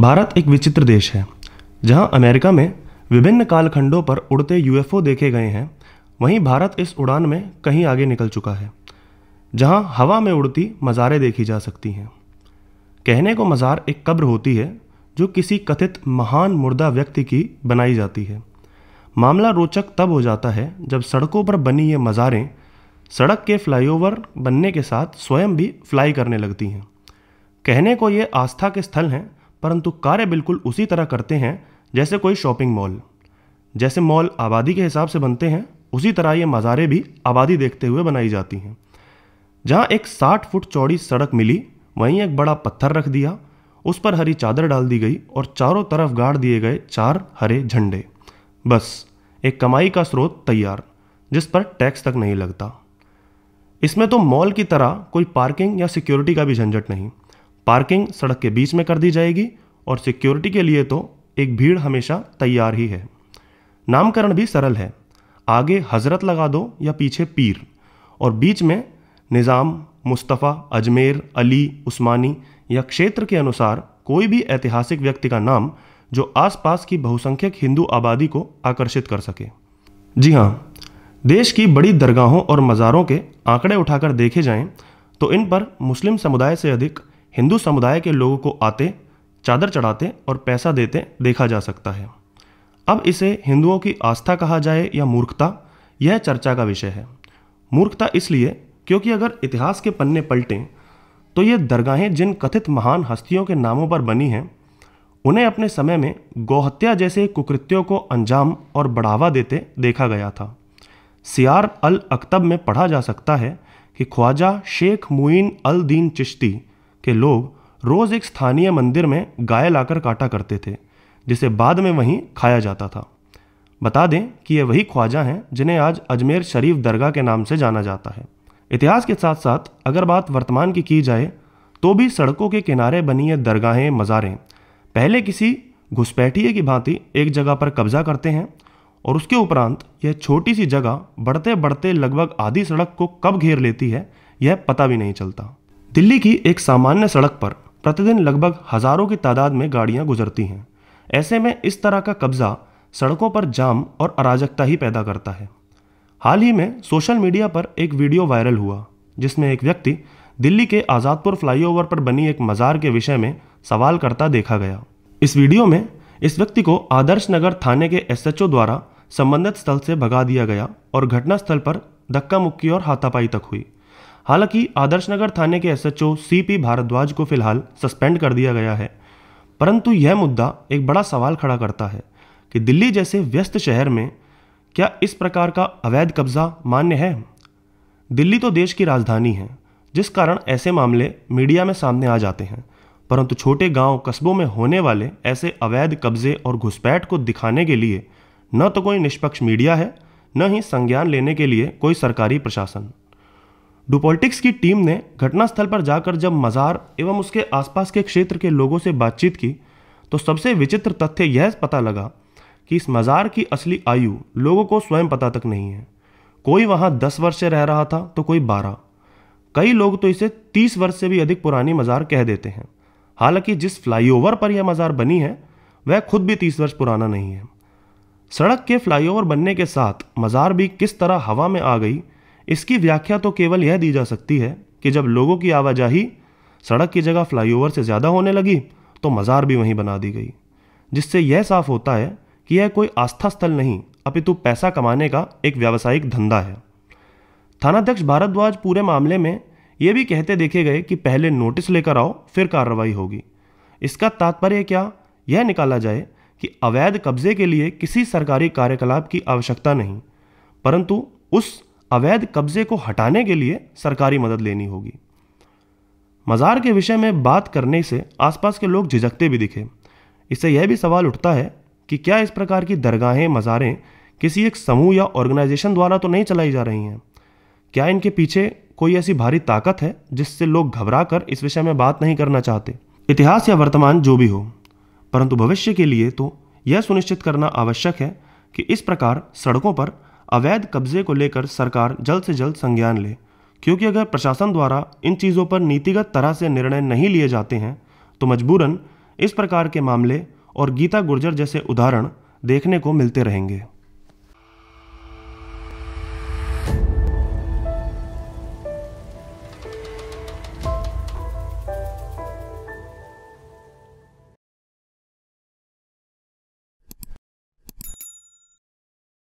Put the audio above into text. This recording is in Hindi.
भारत एक विचित्र देश है जहां अमेरिका में विभिन्न कालखंडों पर उड़ते यूएफओ देखे गए हैं वहीं भारत इस उड़ान में कहीं आगे निकल चुका है जहां हवा में उड़ती मज़ारें देखी जा सकती हैं कहने को मज़ार एक कब्र होती है जो किसी कथित महान मुर्दा व्यक्ति की बनाई जाती है मामला रोचक तब हो जाता है जब सड़कों पर बनी ये मज़ारें सड़क के फ्लाईओवर बनने के साथ स्वयं भी फ्लाई करने लगती हैं कहने को ये आस्था के स्थल हैं परंतु कार्य बिल्कुल उसी तरह करते हैं जैसे कोई शॉपिंग मॉल जैसे मॉल आबादी के हिसाब से बनते हैं उसी तरह ये मज़ारे भी आबादी देखते हुए बनाई जाती हैं जहाँ एक साठ फुट चौड़ी सड़क मिली वहीं एक बड़ा पत्थर रख दिया उस पर हरी चादर डाल दी गई और चारों तरफ गाड़ दिए गए चार हरे झंडे बस एक कमाई का स्रोत तैयार जिस पर टैक्स तक नहीं लगता इसमें तो मॉल की तरह कोई पार्किंग या सिक्योरिटी का भी झंझट नहीं पार्किंग सड़क के बीच में कर दी जाएगी और सिक्योरिटी के लिए तो एक भीड़ हमेशा तैयार ही है नामकरण भी सरल है आगे हजरत लगा दो या पीछे पीर और बीच में निज़ाम मुस्तफ़ा अजमेर अली उस्मानी या क्षेत्र के अनुसार कोई भी ऐतिहासिक व्यक्ति का नाम जो आसपास की बहुसंख्यक हिंदू आबादी को आकर्षित कर सके जी हाँ देश की बड़ी दरगाहों और मज़ारों के आंकड़े उठाकर देखे जाएं तो इन पर मुस्लिम समुदाय से अधिक हिंदू समुदाय के लोगों को आते चादर चढ़ाते और पैसा देते देखा जा सकता है अब इसे हिंदुओं की आस्था कहा जाए या मूर्खता यह चर्चा का विषय है मूर्खता इसलिए क्योंकि अगर इतिहास के पन्ने पलटें तो ये दरगाहें जिन कथित महान हस्तियों के नामों पर बनी हैं उन्हें अपने समय में गौहत्या जैसे कुकृत्यों को अंजाम और बढ़ावा देते देखा गया था सियार अल अकतब में पढ़ा जा सकता है कि ख्वाजा शेख मुइन अल दीन चिश्ती के लोग रोज़ एक स्थानीय मंदिर में गाय लाकर काटा करते थे जिसे बाद में वहीं खाया जाता था बता दें कि ये वही ख्वाजा हैं जिन्हें आज अजमेर शरीफ दरगाह के नाम से जाना जाता है इतिहास के साथ साथ अगर बात वर्तमान की की जाए तो भी सड़कों के किनारे बनी ये दरगाहें मज़ारें पहले किसी घुसपैठिए की भांति एक जगह पर कब्जा करते हैं और उसके उपरांत यह छोटी सी जगह बढ़ते बढ़ते लगभग आधी सड़क को कब घेर लेती है यह पता भी नहीं चलता दिल्ली की एक सामान्य सड़क पर प्रतिदिन लगभग हजारों की तादाद में गाड़ियां गुजरती हैं ऐसे में इस तरह का कब्जा सड़कों पर जाम और अराजकता ही पैदा करता है हाल ही में सोशल मीडिया पर एक वीडियो वायरल हुआ जिसमें एक व्यक्ति दिल्ली के आज़ादपुर फ्लाईओवर पर बनी एक मज़ार के विषय में सवाल करता देखा गया इस वीडियो में इस व्यक्ति को आदर्श नगर थाने के एसएचओ द्वारा संबंधित स्थल से भगा दिया गया और घटनास्थल पर धक्का मुक्की और हाथापाई तक हुई हालांकि आदर्श नगर थाने के एसएचओ सीपी भारद्वाज को फिलहाल सस्पेंड कर दिया गया है परंतु यह मुद्दा एक बड़ा सवाल खड़ा करता है कि दिल्ली जैसे व्यस्त शहर में क्या इस प्रकार का अवैध कब्जा मान्य है दिल्ली तो देश की राजधानी है जिस कारण ऐसे मामले मीडिया में सामने आ जाते हैं परंतु छोटे गांव कस्बों में होने वाले ऐसे अवैध कब्जे और घुसपैठ को दिखाने के लिए न तो कोई निष्पक्ष मीडिया है न ही संज्ञान लेने के लिए कोई सरकारी प्रशासन डुपोल्टिक्स की टीम ने घटनास्थल पर जाकर जब मज़ार एवं उसके आसपास के क्षेत्र के लोगों से बातचीत की तो सबसे विचित्र तथ्य यह पता लगा कि इस मज़ार की असली आयु लोगों को स्वयं पता तक नहीं है कोई वहाँ दस वर्ष से रह रहा था तो कोई बारह कई लोग तो इसे तीस वर्ष से भी अधिक पुरानी मज़ार कह देते हैं हालांकि जिस फ्लाईओवर पर यह मज़ार बनी है वह खुद भी तीस वर्ष पुराना नहीं है सड़क के फ्लाईओवर बनने के साथ मज़ार भी किस तरह हवा में आ गई इसकी व्याख्या तो केवल यह दी जा सकती है कि जब लोगों की आवाजाही सड़क की जगह फ्लाईओवर से ज़्यादा होने लगी तो मज़ार भी वहीं बना दी गई जिससे यह साफ होता है कि यह कोई आस्था स्थल नहीं अपितु पैसा कमाने का एक व्यावसायिक धंधा है थानाध्यक्ष भारद्वाज पूरे मामले में यह भी कहते देखे गए कि पहले नोटिस लेकर आओ फिर कार्रवाई होगी इसका तात्पर्य क्या यह निकाला जाए कि अवैध कब्जे के लिए किसी सरकारी कार्यकलाप की आवश्यकता नहीं परंतु उस अवैध कब्जे को हटाने के लिए सरकारी मदद लेनी होगी मज़ार के विषय में बात करने से आसपास के लोग झिझकते भी दिखे इससे यह भी सवाल उठता है कि क्या इस प्रकार की दरगाहें मज़ारें किसी एक समूह या ऑर्गेनाइजेशन द्वारा तो नहीं चलाई जा रही हैं क्या इनके पीछे कोई ऐसी भारी ताकत है जिससे लोग घबरा कर इस विषय में बात नहीं करना चाहते इतिहास या वर्तमान जो भी हो परंतु भविष्य के लिए तो यह सुनिश्चित करना आवश्यक है कि इस प्रकार सड़कों पर अवैध कब्जे को लेकर सरकार जल्द से जल्द संज्ञान ले क्योंकि अगर प्रशासन द्वारा इन चीज़ों पर नीतिगत तरह से निर्णय नहीं लिए जाते हैं तो मजबूरन इस प्रकार के मामले और गीता गुर्जर जैसे उदाहरण देखने को मिलते रहेंगे